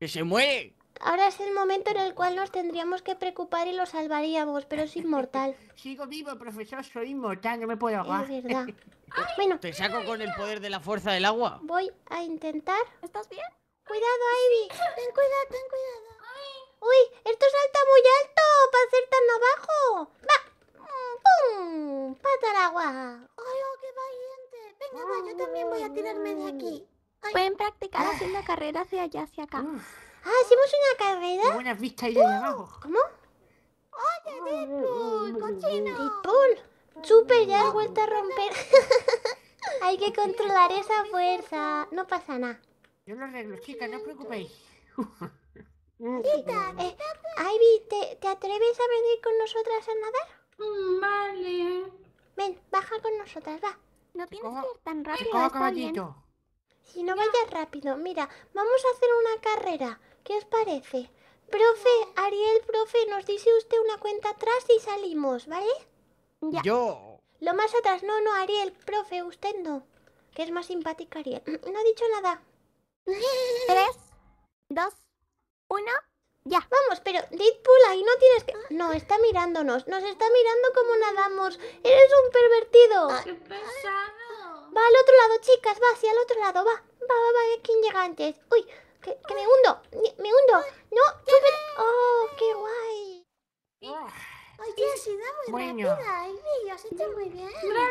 ¡Que se muere! Ahora es el momento en el cual nos tendríamos que preocupar y lo salvaríamos, pero es inmortal. Sigo vivo, profesor, soy inmortal, no me puedo ahogar. Es verdad. Ah, bueno. ¿Te saco con el poder de la fuerza del agua? Voy a intentar. ¿Estás bien? Cuidado, Ivy. Ten cuidado, ten cuidado. ya hacia acá. hacemos Ah, hicimos una carrera. Buenas vistas ahí de abajo. ¿Cómo? ¡Oye, Deadpool! ¡Cochino! Deadpool, super, ya has vuelto a romper. Hay que controlar esa fuerza. No pasa nada. Yo lo arreglo, chicas, no os preocupéis. Tita, eh, Ivy, ¿te, atreves a venir con nosotras a nadar? Mm, vale. Ven, baja con nosotras, va. No tienes que tan rápido. Cojo, caballito. Y no vayas rápido, mira, vamos a hacer una carrera. ¿Qué os parece? Profe, Ariel, profe, nos dice usted una cuenta atrás y salimos, ¿vale? Ya. Yo. Lo más atrás, no, no, Ariel, profe, usted no. Que es más simpática, Ariel. No ha dicho nada. Tres, dos, uno, ya. Vamos, pero Deadpool ahí no tienes que... No, está mirándonos. Nos está mirando como nadamos. Eres un pervertido va al otro lado, chicas, va hacia el otro lado, va. Va, va, va, quién llega antes. Uy, que, me hundo, me, hundo. No, súper. ¡Oh, qué guay! Oye, qué sido muy bueno. rápida, has hecho muy bien.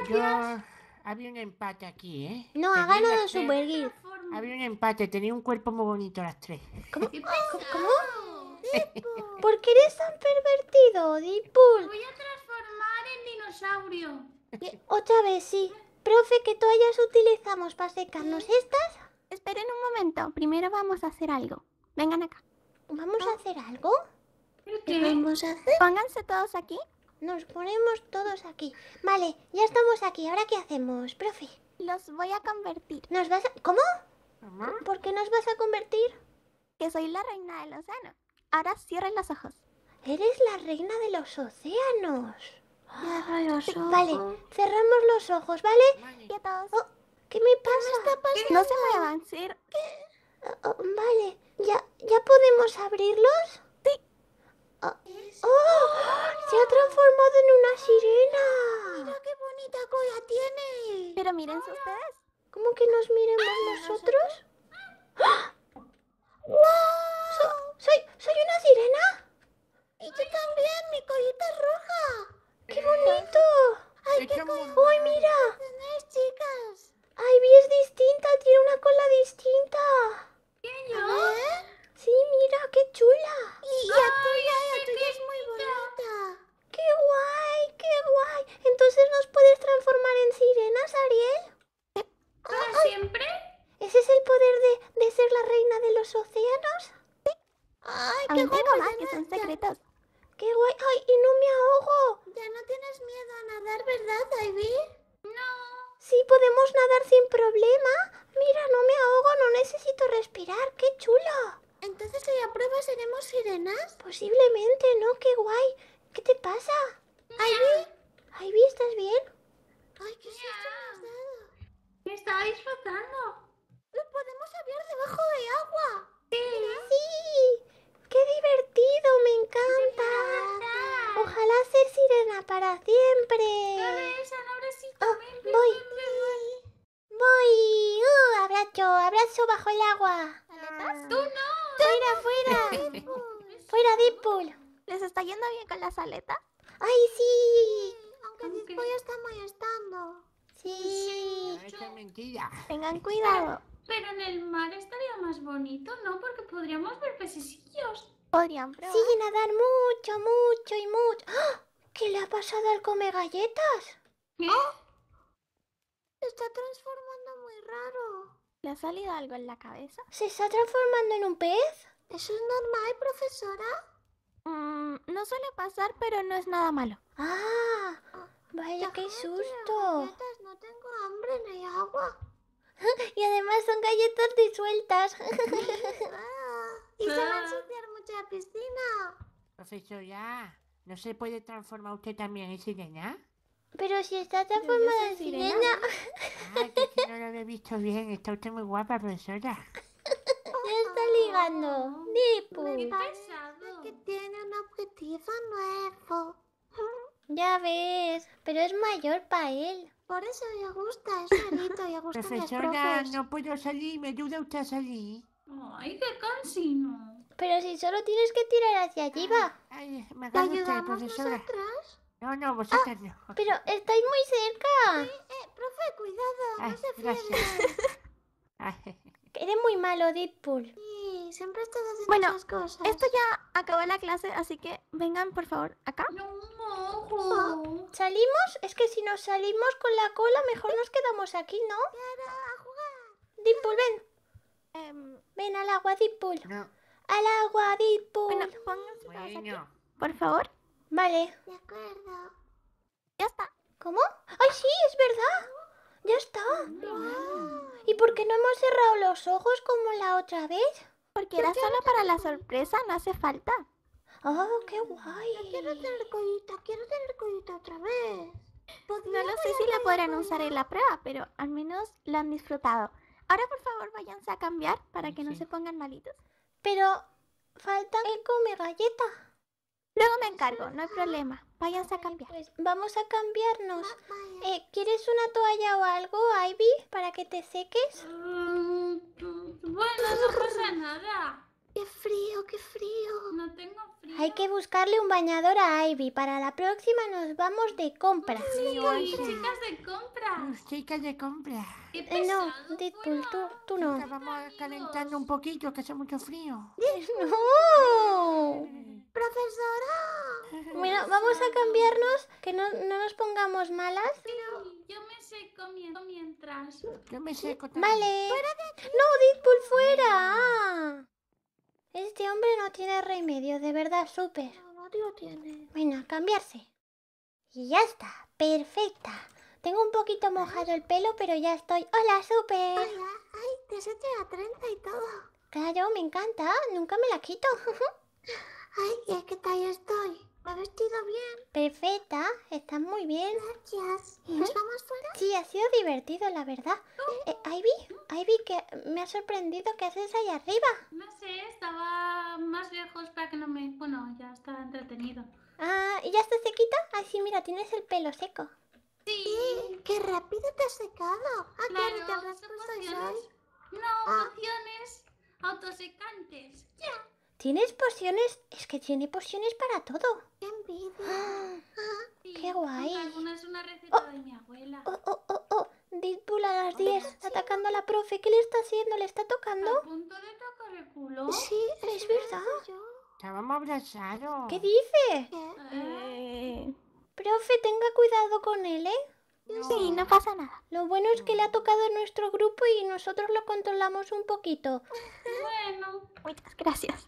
Gracias. Había un empate aquí, ¿eh? No, ha ganado Supergirl. Había un empate, tenía un cuerpo muy bonito las tres. ¿Cómo? ¿Cómo? ¿Por qué eres tan pervertido, Deadpool? Me voy a transformar en dinosaurio. Eh, otra vez, sí profe, ¿qué toallas utilizamos para secarnos eh, estas? Esperen un momento, primero vamos a hacer algo. Vengan acá. ¿Vamos a ah. hacer algo? ¿Qué vamos a hacer? Pónganse todos aquí. Nos ponemos todos aquí. Vale, ya estamos aquí. ¿Ahora qué hacemos, profe? Los voy a convertir. ¿Nos vas a... ¿Cómo? ¿Por qué nos vas a convertir? Que soy la reina del océano. Ahora cierren los ojos. Eres la reina de los océanos. Vale, cerramos los ojos, ¿vale? Oh, ¿Qué me pasa? ¿Qué No se muevan, oh, oh, vale, ¿Ya, ¿ya podemos abrirlos? Oh. ¡Se ha transformado en una sirena! ¡Mira qué bonita cola tiene! Pero miren ustedes. ¿Cómo que nos miremos ah, nosotros? bonito! ¡Ay, qué, qué bonito! ¡Ay, mira! David? No. Sí, podemos nadar sin problema. Mira, no me ahogo, no necesito respirar. ¡Qué chulo! ¿Entonces hoy a prueba seremos sirenas? Posiblemente, ¿no? ¡Qué guay! ¿Qué te pasa? Ivy. Ivy, ¿estás bien? Ay, ¿qué chulo. ¿Qué dado? Me estaba disfrazando. ¡Lo podemos abrir debajo de agua! ¡Sí! ¡Sí! ¡Qué divertido! ¡Me encanta! ¡Ojalá ser sirena para siempre! Voy. Voy. Uh, abrazo, abrazo bajo el agua. ¡Tú no! ¡Fuera, fuera! ¡Fuera, Deadpool! ¿Les está yendo bien con las aletas? ¡Ay, sí! Aunque Deadpool está molestando. Sí. sí. mentira. Tengan cuidado. Pero, en el mar estaría más bonito, ¿no? Porque podríamos ver pececillos. Podrían probar. Sí, nadar mucho, mucho y mucho. ¡Ah! ¿Qué le ha pasado al come galletas? ¿Qué? Oh, se está transformando muy raro. ¿Le ha salido algo en la cabeza? ¿Se está transformando en un pez? ¿Eso es normal, profesora? Mm, no suele pasar, pero no es nada malo. ¡Ah! ah vaya, qué susto. No tengo hambre, no agua. y además son galletas disueltas. y se va a ah. ensuciar mucho la piscina. Profesor, ya. ¿No se puede transformar usted también en sirena? Pero si está tan formada de sirena. Ah, que no lo había visto bien. Está usted muy guapa, profesora. Ya está ligando. Dipo. Ah, me parece que tiene un objetivo nuevo. Ya ves, pero es mayor para él. Por eso le gusta, es malito, me gusta Profesora, no puedo salir, ¿me ayuda usted a salir? Ay, qué cansino. Pero si solo tienes que tirar hacia arriba. Ay, ay me ¿Te ayudamos profesora. nosotras? No, no, vosotros ah, no. Pero estáis muy cerca. Eh, profe, cuidado, no se Eres muy malo, Deadpool. Sí, siempre estás haciendo bueno, cosas Bueno, Esto ya acabó la clase, así que vengan, por favor, acá. No, ah. ¿Salimos? Es que si nos salimos con la cola, mejor nos quedamos aquí, ¿no? Para a jugar. ven. Em, ven al agua, Deadpool. Al agua, Deadpool. Bueno, por favor. Vale. De acuerdo. Ya está. ¿Cómo? ¡Ay, sí, es verdad! Ya está. ¿Y por qué no hemos cerrado los ojos como la otra vez? Porque era solo para la sorpresa, no hace falta. ¡Oh, qué guay! quiero tener collita, quiero tener collita otra vez. No lo sé si la podrán usar en la prueba, pero al menos la han disfrutado. Ahora, por favor, váyanse a cambiar para que no se pongan malitos. Pero falta el come galleta. Luego me encargo, no hay problema. Vayas a cambiar. Pues, vamos a cambiarnos. Eh, ¿Quieres una toalla o algo, Ivy, para que te seques? Mm, bueno, no pasa nada. ¡Qué frío, qué frío! No tengo frío. Hay que buscarle un bañador a Ivy. Para la próxima nos vamos de compras. Sí, chicas de compras. Chicas de compras. Eh, no, tú, tú, tú no. Vamos calentando un poquito, que hace mucho frío. ¡No! ¡Profesora! Bueno, vamos a cambiarnos, que no, nos pongamos malas. yo me seco mientras. Yo me seco también. Vale. ¡No, Deadpool, fuera! Este hombre no tiene remedio, de verdad, súper. No, no tiene. Bueno, cambiarse. Y ya está, perfecta. Tengo un poquito mojado el pelo, pero ya estoy. ¡Hola, súper! ¡Ay, te has hecho la y todo! Claro, me encanta. Nunca me la quito. Ay, ¿qué tal estoy? ¿Me he vestido bien? Perfecta, estás muy bien. Gracias. ¿Nos vamos fuera? Sí, ha sido divertido, la verdad. Eh, eh, Ivy, Ivy, que me ha sorprendido que haces ahí arriba. No sé, estaba más lejos para que no me... Bueno, ya estaba entretenido. Ah, ¿y ya está sequita? Ay, sí, mira, tienes el pelo seco. Sí. ¡Qué rápido te has secado! claro, te habrás No, ah. opciones autosecantes. Ya. ¿Tienes pociones? Es que tiene pociones para todo. ¡Qué ¡Ah! Ah, guay! Alguna es una receta oh. de mi abuela. ¡Oh, oh, oh, oh! a las 10, atacando a la profe. ¿Qué le está haciendo? ¿Le está tocando? ¿A punto de tocar el culo? Sí, es verdad. Estábamos abrazados. ¿Qué dice? ¿Eh? Profe, tenga cuidado con él, ¿eh? Sí, no pasa nada. Lo bueno es que le ha tocado a nuestro grupo y nosotros lo controlamos un poquito. Bueno. Muchas gracias.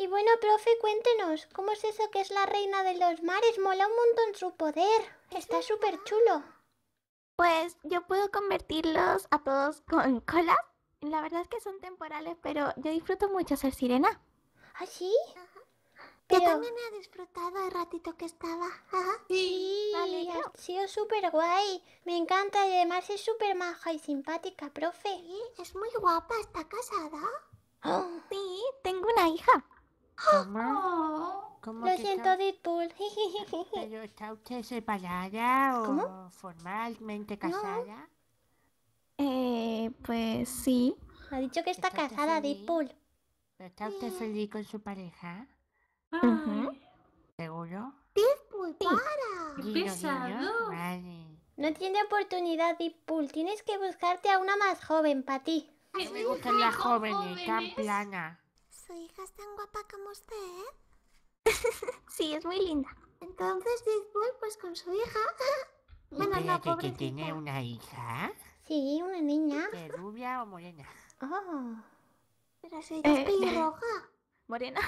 Y bueno, profe, cuéntenos, ¿cómo es eso que es la reina de los mares? Mola un montón su poder. Está súper chulo. Pues yo puedo convertirlos a todos con cola. La verdad es que son temporales, pero yo disfruto mucho ser sirena. ¿Ah, sí? Yo también he disfrutado el ratito que estaba. Sí, vale, ha sido súper guay. Me encanta y además es súper maja y simpática, profe. Sí, es muy guapa, está casada. ¡Ah! Sí, tengo una hija. Oh, ¿Cómo? Lo siento, Deadpool. ¿Pero está usted separada o formalmente casada? Eh, pues sí. Ha dicho que está, casada, Dipul. Deadpool. está usted feliz con su pareja? ¿Seguro? Deadpool, para. ¡Qué No tiene oportunidad, Deadpool. Tienes que buscarte a una más joven para ti. me gustan las jóvenes, tan planas su hija es tan guapa como usted, sí, es muy linda. Entonces después, pues con su hija... bueno, no, que, que tiene una hija? Sí, una niña. rubia o morena? Oh. Pero si ella eh, es pelirroja. Morena.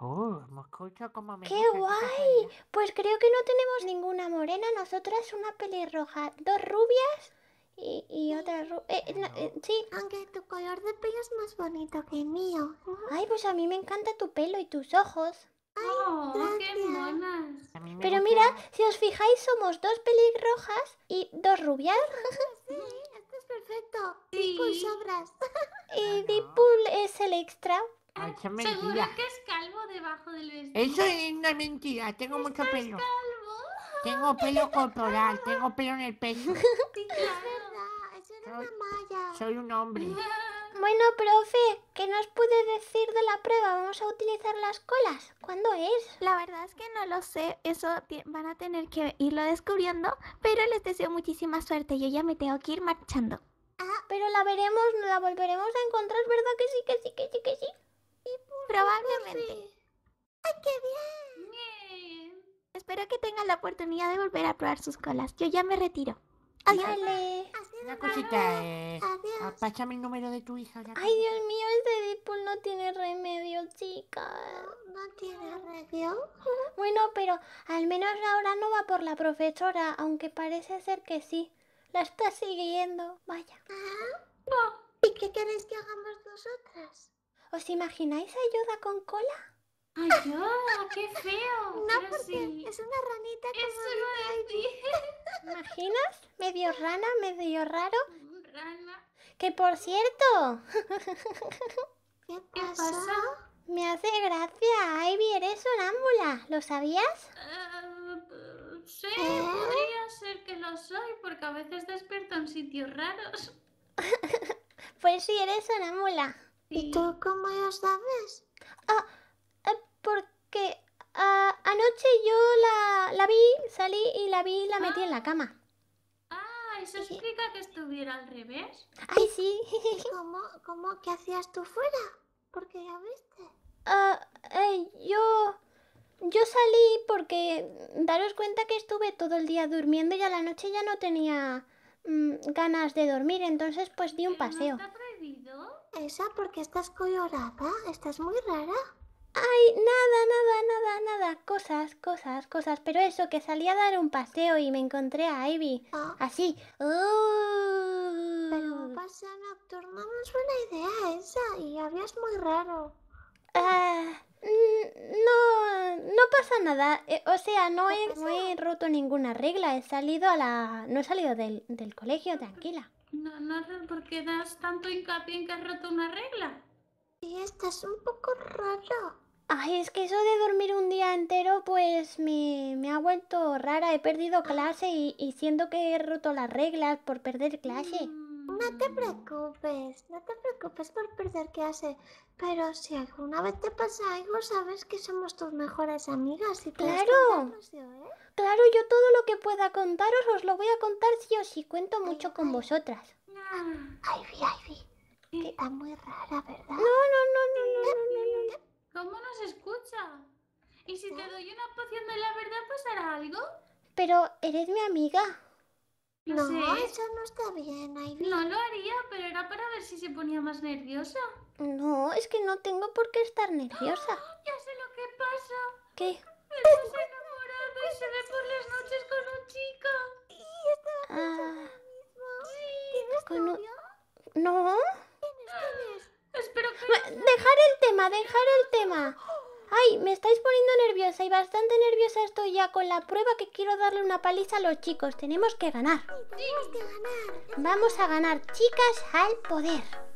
Oh, escucho como me ¡Qué guay! Pues creo que no tenemos ninguna morena, nosotras una pelirroja, dos rubias y, y otra rubia eh, ah, eh, sí. Aunque tu color de pelo es más bonito que el mío. Ay, pues a mí me encanta tu pelo y tus ojos. Ay, oh, qué monas. Pero mira, si os fijáis, somos dos pelirrojas y dos rubias. Sí, esto es perfecto. Sí. Dipul sobras. Y Dipul es el extra. Ah, Seguro que es calvo debajo del vestido. Eso es una mentira, tengo mucho pelo. calvo? Tengo pelo corporal, tengo pelo en el pecho. Sí, claro soy, un hombre. Bueno, profe, ¿qué nos puede decir de la prueba? ¿Vamos a utilizar las colas? ¿Cuándo es? La verdad es que no lo sé, eso van a tener que irlo descubriendo, pero les deseo muchísima suerte, yo ya me tengo que ir marchando. Ah, pero la veremos, la volveremos a encontrar, ¿verdad que sí, que sí, que sí, que sí? Probablemente. ¡Ay, qué bien! Espero que tengan la oportunidad de volver a probar sus colas, yo ya me retiro. Ay, Una cosita es. Eh, Adiós. el número de tu hija. Ya. Ay, Dios mío, este Deadpool no tiene remedio, chica. ¿No tiene remedio? Bueno, pero al menos ahora no va por la profesora, aunque parece ser que sí. La está siguiendo. Vaya. Ah. ¿Y qué queréis que hagamos nosotras? ¿Os imagináis ayuda con cola? ¡Ay, yo! ¡Qué feo! No, porque es una ranita como Eso ¿Imaginas? Medio rana, medio raro. Rana. Que por cierto. ¿Qué pasó? Me hace gracia, Ivy, eres sonámbula, ¿lo sabías? Eh, sí, ¿Eh? podría ser que lo soy, porque a veces despierto en sitios raros. pues sí, eres sonámbula. ¿Y, ¿Y tú cómo lo sabes? Ah, porque ah, anoche yo la, vi, salí y la vi y la metí en la ah. cama. Ah, eso explica que estuviera al revés. Ay, sí. ¿Cómo, cómo que hacías tú fuera? Porque ya viste. Ah, eh, yo... Yo salí porque daros cuenta que estuve todo el día durmiendo y a la noche ya no tenía mm, ganas de dormir, entonces pues di un paseo. prohibido? Esa, porque estás colorada, estás muy rara. Ay, nada, nada, nada, nada. Cosas, cosas, cosas. Pero eso, que salí a dar un paseo y me encontré a Ivy. Ah. Así. Pero uh. pasa nocturno no es buena idea esa. Y habías muy raro. Ah, no, no pasa nada. Eh, o sea, no he, roto ninguna regla. He salido a la... No he salido del, colegio, tranquila. No, no, ¿por qué das tanto hincapié en que has roto una regla? Sí, estás un poco raro. Ay, es que eso de dormir un día entero, pues me, ha vuelto rara. He perdido clase y, y, siento que he roto las reglas por perder clase. Mm, no te preocupes, no te preocupes por perder clase. Pero si alguna vez te pasa algo, sabes que somos tus mejores amigas. Y claro, yo, ¿eh? claro, yo todo lo que pueda contaros os lo voy a contar sí o sí. Cuento mucho con vosotras. Ay, ay, Está muy rara, ¿verdad? no, no, no, no. no. ¿Cómo nos escucha? ¿Y si te doy una poción de la verdad pasará algo? Pero eres mi amiga. No, no eso no está bien, Ivy. No lo haría, pero era para ver si se ponía más nerviosa. No, es que no tengo por qué estar nerviosa. Ya sé lo que pasa. ¿Qué? Estás enamorado y se ve por las noches con un chico. Y estaba ah. mismo. ¿Tienes con No. ¿Tienes que Dejar el tema, dejar el tema. Ay, me estáis poniendo nerviosa y bastante nerviosa estoy ya con la prueba que quiero darle una paliza a los chicos. Tenemos que ganar. Vamos a ganar, chicas, al poder.